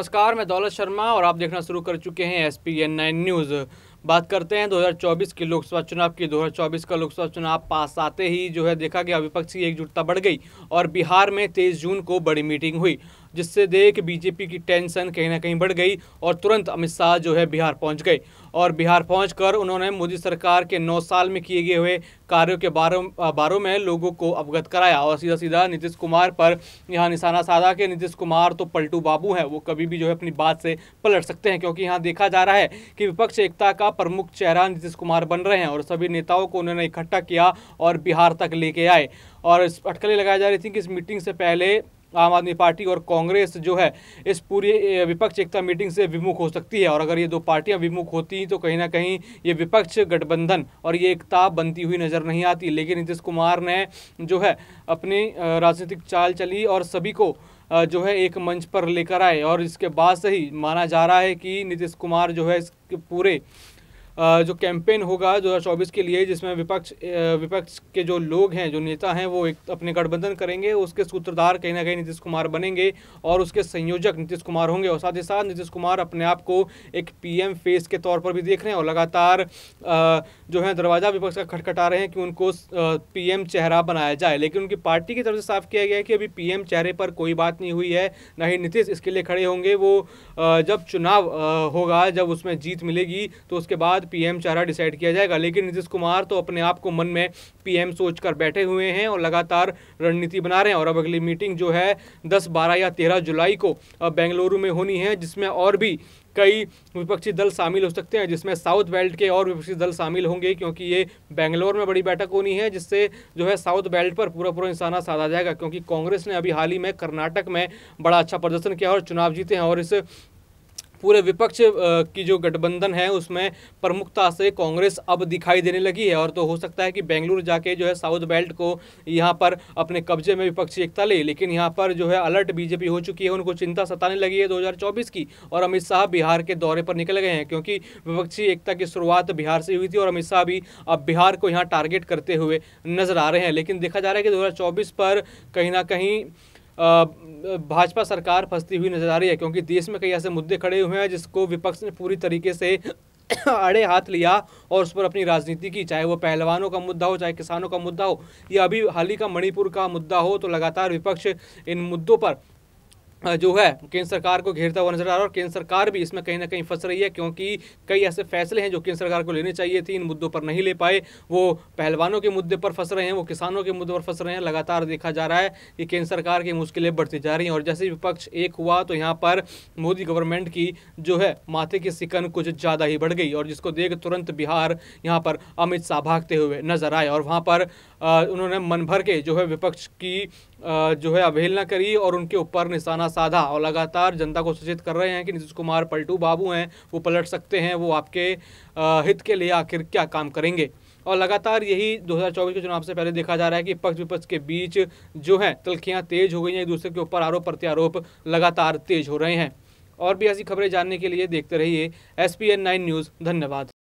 नमस्कार मैं दौलत शर्मा और आप देखना शुरू कर चुके हैं S P N nine news बात करते हैं 2024 के लोकसभा चुनाव की 2024 का लोकसभा चुनाव पास आते ही जो है देखा गया विपक्ष की एकजुटता बढ़ गई और बिहार में 23 जून को बड़ी मीटिंग हुई जिससे देख बीजेपी की टेंशन कहीं ना कहीं बढ़ गई और तुरंत अमित शाह जो है बिहार पहुंच गए और बिहार पहुंचकर उन्होंने मोदी सरकार के नौ साल में किए गए हुए कार्यों के बारे बारों में लोगों को अवगत कराया और सीधा सीधा नीतीश कुमार पर यहाँ निशाना साधा कि नीतीश कुमार तो पलटू बाबू हैं वो कभी भी जो है अपनी बात से पलट सकते हैं क्योंकि यहाँ देखा जा रहा है कि विपक्ष एकता का प्रमुख चेहरा नीतीश कुमार बन रहे हैं और सभी नेताओं को उन्होंने इकट्ठा किया और बिहार तक लेके आए और अटकलें लगाई जा रही थी कि इस मीटिंग से पहले आम आदमी पार्टी और कांग्रेस जो है इस पूरी विपक्ष एकता मीटिंग से विमुख हो सकती है और अगर ये दो पार्टियां विमुख होती तो कहीं ना कहीं ये विपक्ष गठबंधन और ये एकता बनती हुई नज़र नहीं आती लेकिन नीतीश कुमार ने जो है अपनी राजनीतिक चाल चली और सभी को जो है एक मंच पर लेकर आए और इसके बाद से ही माना जा रहा है कि नीतीश कुमार जो है इस पूरे जो कैंपेन होगा दो हज़ार चौबीस के लिए जिसमें विपक्ष विपक्ष के जो लोग हैं जो नेता हैं वो एक अपने गठबंधन करेंगे उसके सूत्रधार कहीं ना कहीं नीतीश कुमार बनेंगे और उसके संयोजक नीतीश कुमार होंगे और साथ ही साथ नीतीश कुमार अपने आप को एक पीएम फेस के तौर पर भी देख रहे हैं और लगातार जो है दरवाज़ा विपक्ष का खटखटा रहे हैं कि उनको पी चेहरा बनाया जाए लेकिन उनकी पार्टी की तरफ से साफ किया गया है कि अभी पी चेहरे पर कोई बात नहीं हुई है ना ही नीतीश इसके लिए खड़े होंगे वो जब चुनाव होगा जब उसमें जीत मिलेगी तो उसके बाद पीएम चारा डिसाइड किया जाएगा लेकिन नीतीश कुमार तो अपने आप को मन में पीएम सोचकर बैठे हुए हैं और लगातार रणनीति बना रहे हैं और अब अगली मीटिंग जो है दस बारह या तेरह जुलाई को बेंगलुरु में होनी है जिसमें और भी कई विपक्षी दल शामिल हो सकते हैं जिसमें साउथ बेल्ट के और विपक्षी दल शामिल होंगे क्योंकि ये बेंगलोर में बड़ी बैठक होनी है जिससे जो है साउथ बेल्ट पर पूरा पूरा इंसाना साधा जाएगा क्योंकि कांग्रेस ने अभी हाल ही में कर्नाटक में बड़ा अच्छा प्रदर्शन किया और चुनाव जीते हैं और इस पूरे विपक्ष की जो गठबंधन है उसमें प्रमुखता से कांग्रेस अब दिखाई देने लगी है और तो हो सकता है कि बेंगलुरु जाके जो है साउथ बेल्ट को यहाँ पर अपने कब्जे में विपक्षी एकता ले लेकिन यहाँ पर जो है अलर्ट बीजेपी हो चुकी है उनको चिंता सताने लगी है दो की और अमित शाह बिहार के दौरे पर निकल गए हैं क्योंकि विपक्षी एकता की शुरुआत बिहार से हुई थी और अमित शाह भी अब बिहार को यहाँ टारगेट करते हुए नजर आ रहे हैं लेकिन देखा जा रहा है कि दो पर कहीं ना कहीं भाजपा सरकार फंसती हुई नजर आ रही है क्योंकि देश में कई ऐसे मुद्दे खड़े हुए हैं जिसको विपक्ष ने पूरी तरीके से अड़े हाथ लिया और उस पर अपनी राजनीति की चाहे वो पहलवानों का मुद्दा हो चाहे किसानों का मुद्दा हो या अभी हाल ही का मणिपुर का मुद्दा हो तो लगातार विपक्ष इन मुद्दों पर जो है केंद्र सरकार को घेरता हुआ नजर आ रहा है और केंद्र सरकार भी इसमें कहीं ना कहीं फंस रही है क्योंकि कई ऐसे फैसले हैं जो केंद्र सरकार को लेने चाहिए थे इन मुद्दों पर नहीं ले पाए वो पहलवानों के मुद्दे पर फंस रहे हैं वो किसानों के मुद्दे पर फंस रहे हैं लगातार देखा जा रहा है कि केंद्र सरकार की मुश्किलें बढ़ती जा रही हैं और जैसे विपक्ष एक हुआ तो यहाँ पर मोदी गवर्नमेंट की जो है माथे की सिकन कुछ ज़्यादा ही बढ़ गई और जिसको देख तुरंत बिहार यहाँ पर अमित शाह भागते हुए नजर आए और वहाँ पर उन्होंने मन भर के जो है विपक्ष की जो है अवहेलना करी और उनके ऊपर निशाना साधा और लगातार जनता को सचेत कर रहे हैं कि नीतीश कुमार पलटू बाबू हैं वो पलट सकते हैं वो आपके हित के लिए आखिर क्या काम करेंगे और लगातार यही 2024 के चुनाव से पहले देखा जा रहा है कि पक्ष विपक्ष के बीच जो है तलखियाँ तेज हो गई हैं एक दूसरे के ऊपर आरोप प्रत्यारोप लगातार तेज हो रहे हैं और भी ऐसी खबरें जानने के लिए देखते रहिए S P N nine news धन्यवाद